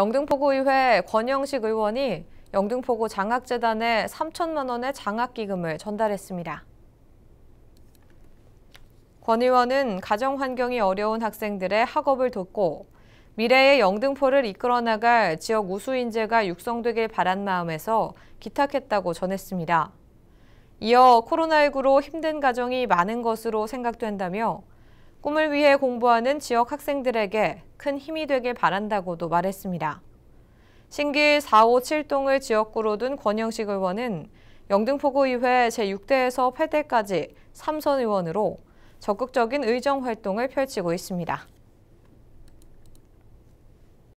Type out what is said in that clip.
영등포구의회 권영식 의원이 영등포구 장학재단에 3천만 원의 장학기금을 전달했습니다. 권 의원은 가정환경이 어려운 학생들의 학업을 돕고 미래의 영등포를 이끌어 나갈 지역 우수 인재가 육성되길 바란 마음에서 기탁했다고 전했습니다. 이어 코로나19로 힘든 가정이 많은 것으로 생각된다며 꿈을 위해 공부하는 지역 학생들에게 큰 힘이 되길 바란다고도 말했습니다. 신길 4, 5, 7동을 지역구로 둔 권영식 의원은 영등포구의회 제6대에서 8대까지 3선 의원으로 적극적인 의정 활동을 펼치고 있습니다.